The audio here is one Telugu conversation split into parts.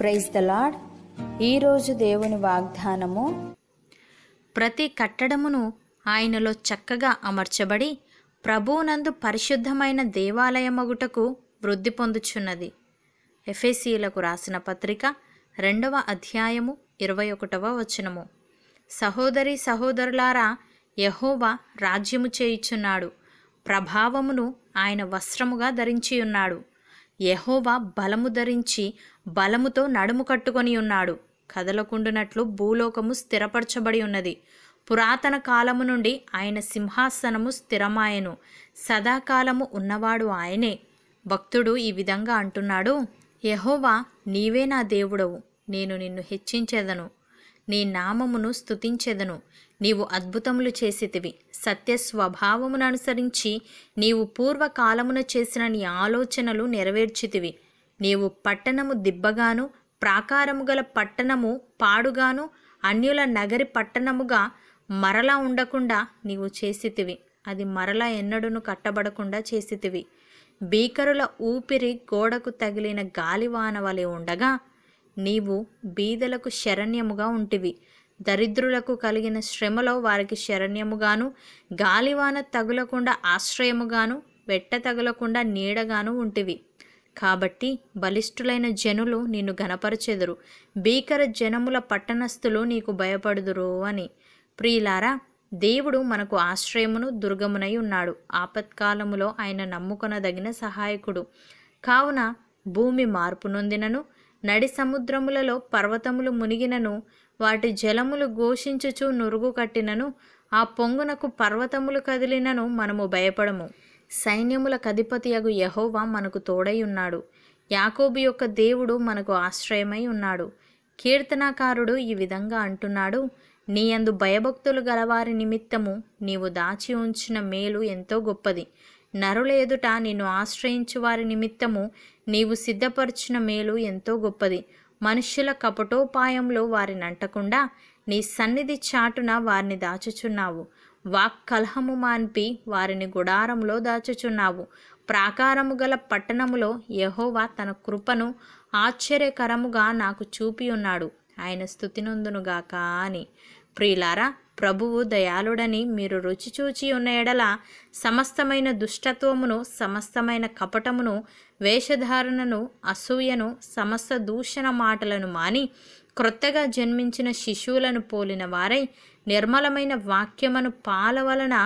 ప్రైజ్ ద లాడ్ ఈరోజు దేవుని వాగ్దానము ప్రతి కట్టడమును ఆయనలో చక్కగా అమర్చబడి ప్రభువునందు పరిశుద్ధమైన దేవాలయమగుటకు వృద్ధి పొందుచున్నది ఎఫ్ఎసీలకు రాసిన పత్రిక రెండవ అధ్యాయము ఇరవై ఒకటవ వచనము సహోదరి సహోదరులారా యహోవా రాజ్యము చేయుచున్నాడు ప్రభావమును ఆయన వస్త్రముగా ధరించియున్నాడు యహోవా బలము ధరించి బలముతో నడుము కట్టుకొని ఉన్నాడు కదలకుండునట్లు భూలోకము స్థిరపరచబడి ఉన్నది పురాతన కాలము నుండి ఆయన సింహాసనము స్థిరమాయను సదాకాలము ఉన్నవాడు ఆయనే భక్తుడు ఈ విధంగా అంటున్నాడు యహోవా నీవే నా దేవుడవు నేను నిన్ను హెచ్చించేదను నీ నామమును స్థుతించెదను నీవు అద్భుతములు చేసితివి సత్య స్వభావమును అనుసరించి నీవు పూర్వకాలమున చేసిన నీ ఆలోచనలు నెరవేర్చితివి నీవు పట్టణము దిబ్బగాను ప్రాకారము గల పట్టణము పాడుగాను అన్యుల నగరి పట్టణముగా మరలా ఉండకుండా నీవు చేసితివి అది మరలా ఎన్నడూను కట్టబడకుండా చేసితివి భీకరుల ఊపిరి గోడకు తగిలిన గాలివాన వలె ఉండగా నీవు బీదలకు శరణ్యముగా ఉంటివి దరిద్రులకు కలిగిన శ్రమలో వారికి శరణ్యముగాను గాలివాన తగులకుండా ఆశ్రయముగాను వెట్ట తగులకుండా నీడగాను ఉంటివి కాబట్టి బలిష్ఠులైన జనులు నిన్ను గనపరచెదురు భీకర జనముల పట్టణస్థులు నీకు భయపడుదురు అని ప్రియులారా దేవుడు మనకు ఆశ్రయమును దుర్గమునై ఉన్నాడు ఆపత్కాలములో ఆయన నమ్ముకొనదగిన సహాయకుడు కావున భూమి మార్పు నొందినను నడి సముద్రములలో పర్వతములు మునిగినను వాటి జలములు ఘోషించుచు నురుగు కట్టినను ఆ పొంగునకు పర్వతములు కదిలినను మనము భయపడము సైన్యముల కధిపతియగు యహోవా మనకు తోడై ఉన్నాడు యాకోబు యొక్క దేవుడు మనకు ఆశ్రయమై ఉన్నాడు కీర్తనాకారుడు ఈ విధంగా అంటున్నాడు నీయందు భయభక్తులు గలవారి నిమిత్తము నీవు దాచి ఉంచిన మేలు ఎంతో గొప్పది నరుల ఎదుట నిన్ను ఆశ్రయించు వారి నిమిత్తము నీవు సిద్ధపరిచిన మేలు ఎంతో గొప్పది మనుష్యుల కపటోపాయంలో వారిని అంటకుండా నీ సన్నిధి చాటున వారిని దాచుచున్నావు వాక్ కలహము మాన్పి వారిని గుడారంలో దాచుచున్నావు ప్రాకారము గల పట్టణములో యహోవా తన కృపను ఆశ్చర్యకరముగా నాకు చూపి ఉన్నాడు ఆయన స్థుతినందునుగాక అని ప్రియులారా ప్రభువు దయాళుడని మీరు రుచి చూచి ఉన్న ఎడల సమస్తమైన దుష్టత్వమును సమస్తమైన కపటమును వేషధారణను అసూయను సమస్త దూషణ మాటలను మాని క్రొత్తగా జన్మించిన శిశువులను పోలిన వారై నిర్మలమైన వాక్యమును పాల వలన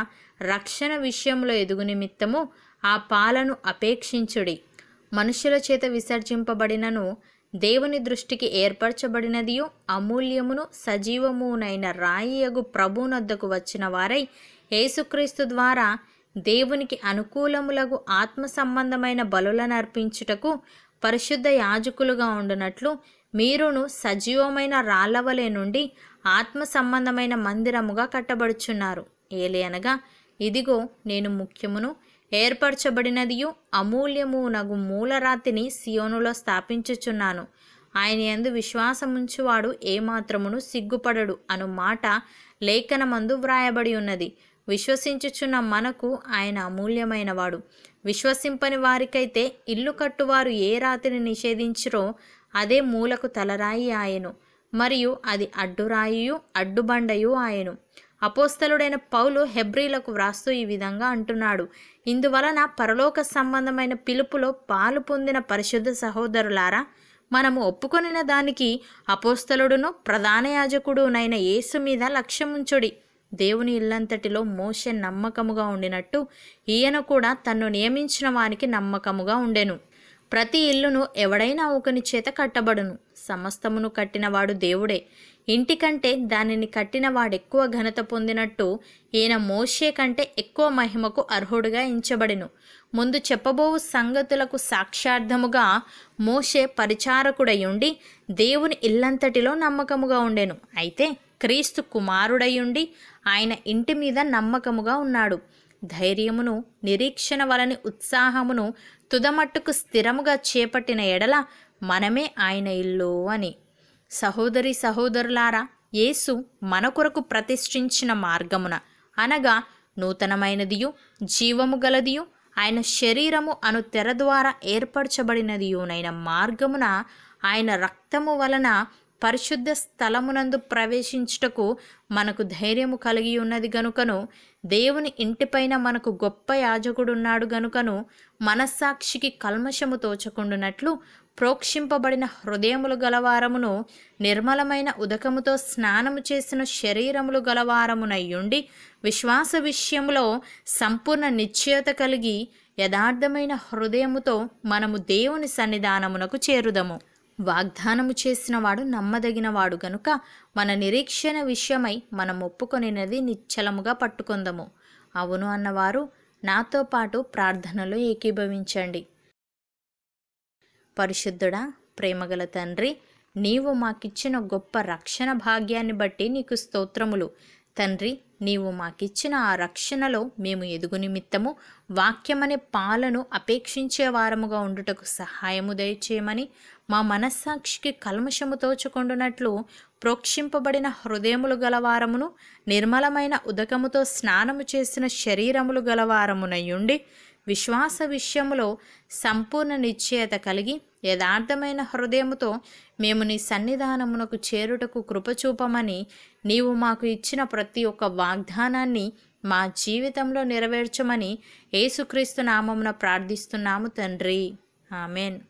రక్షణ విషయంలో ఎదుగు నిమిత్తము ఆ పాలను అపేక్షించుడి మనుషుల చేత విసర్జింపబడినను దేవుని దృష్టికి ఏర్పరచబడినదియు అమూల్యమును సజీవమునైన రాయియగు ప్రభునద్దకు వచ్చిన వారై యేసుక్రీస్తు ద్వారా దేవునికి అనుకూలములగు ఆత్మ సంబంధమైన బలులను అర్పించుటకు పరిశుద్ధ యాజకులుగా ఉండునట్లు మీరును సజీవమైన రాళ్ళవలే నుండి ఆత్మ సంబంధమైన మందిరముగా కట్టబడుచున్నారు ఏలే అనగా ఇదిగో నేను ముఖ్యమును ఏర్పరచబడినదియు అమూల్యమునగు మూలరాతిని సియోనులో స్థాపించుచున్నాను ఆయన ఎందు విశ్వాసముంచువాడు ఏమాత్రమును సిగ్గుపడడు అను మాట లేఖనమందు వ్రాయబడి ఉన్నది విశ్వసించుచున్న మనకు ఆయన అమూల్యమైనవాడు విశ్వసింపని వారికైతే ఇల్లు కట్టువారు ఏ రాతిని నిషేధించరో అదే మూలకు తలరాయి ఆయను మరియు అది అడ్డురాయియు అడ్డుబండయు ఆయను అపోస్తలుడైన పౌలు హెబ్రిలకు వ్రాస్తూ ఈ విధంగా అంటున్నాడు ఇందువలన పరలోక సంబంధమైన పిలుపులో పాలు పొందిన పరిశుద్ధ సహోదరులారా మనము ఒప్పుకొనిన దానికి అపోస్తలుడును ప్రధాన యాజకుడునైన యేసు మీద లక్ష్యముంచుడి దేవుని ఇల్లంతటిలో మోషే నమ్మకముగా ఉండినట్టు ఈయన కూడా తన్ను నియమించిన వానికి నమ్మకముగా ఉండెను ప్రతి ఇల్లును ఎవడైనా ఒకని చేత కట్టబడును సమస్తమును కట్టినవాడు దేవుడే ఇంటికంటే దానిని కట్టిన వాడెక్కువ ఘనత పొందినట్టు ఈయన మోషే కంటే ఎక్కువ మహిమకు అర్హుడుగా ఎంచబడిను ముందు చెప్పబోవు సంగతులకు సాక్షార్థముగా మోషే పరిచారకుడయుండి దేవుని ఇల్లంతటిలో నమ్మకముగా ఉండెను అయితే క్రీస్తు కుమారుడయుండి ఆయన ఇంటి మీద నమ్మకముగా ఉన్నాడు ధైర్యమును నిరీక్షణ వలని ఉత్సాహమును తుదమట్టుకు స్థిరముగా చేపట్టిన ఎడల మనమే ఆయన ఇల్లు అని సహోదరి సహోదరులారా యేసు మన కొరకు ప్రతిష్ఠించిన మార్గమున అనగా నూతనమైనదియు జీవము గలదియు ఆయన శరీరము అను తెర ద్వారా ఏర్పరచబడినదియునైన మార్గమున ఆయన రక్తము వలన పరిశుద్ధ స్థలమునందు ప్రవేశించుటకు మనకు ధైర్యము కలిగి ఉన్నది గనుకను దేవుని ఇంటిపైన మనకు గొప్ప యాజకుడున్నాడు గనుకను మనస్సాక్షికి కల్మషము తోచకుండునట్లు ప్రోక్షింపబడిన హృదయములు గలవారమును నిర్మలమైన ఉదకముతో స్నానము చేసిన శరీరములు గలవారమునయ్యుండి విశ్వాస విషయంలో సంపూర్ణ నిశ్చయత కలిగి యథార్థమైన హృదయముతో మనము దేవుని సన్నిధానమునకు చేరుదము వాగ్దానము చేసినవాడు నమ్మదగినవాడు గనుక మన నిరీక్షణ విషయమై మనం ఒప్పుకొనినది నిశ్చలముగా పట్టుకుందము అవును అన్నవారు నాతో పాటు ప్రార్థనలో ఏకీభవించండి పరిశుద్ధుడా ప్రేమగల తండ్రి నీవు మాకిచ్చిన గొప్ప రక్షణ భాగ్యాన్ని బట్టి నీకు స్తోత్రములు తండ్రి నీవు మాకిచ్చిన ఆ రక్షణలో మేము ఎదుగు నిమిత్తము వాక్యమనే పాలను అపేక్షించే వారముగా ఉండుటకు సహాయము దయచేయమని మా మనస్సాక్షికి కల్మషము తోచుకుండునట్లు ప్రోక్షింపబడిన హృదయములు గలవారమును నిర్మలమైన ఉదకముతో స్నానము చేసిన శరీరములు గలవారమునయుండి విశ్వాస విషయంలో సంపూర్ణ నిశ్చయత కలిగి యథార్థమైన హృదయముతో మేము నీ సన్నిధానమునకు చేరుటకు కృపచూపమని నీవు మాకు ఇచ్చిన ప్రతి ఒక్క వాగ్దానాన్ని మా జీవితంలో నెరవేర్చమని ఏసుక్రీస్తు నామమున ప్రార్థిస్తున్నాము తండ్రి ఆమెన్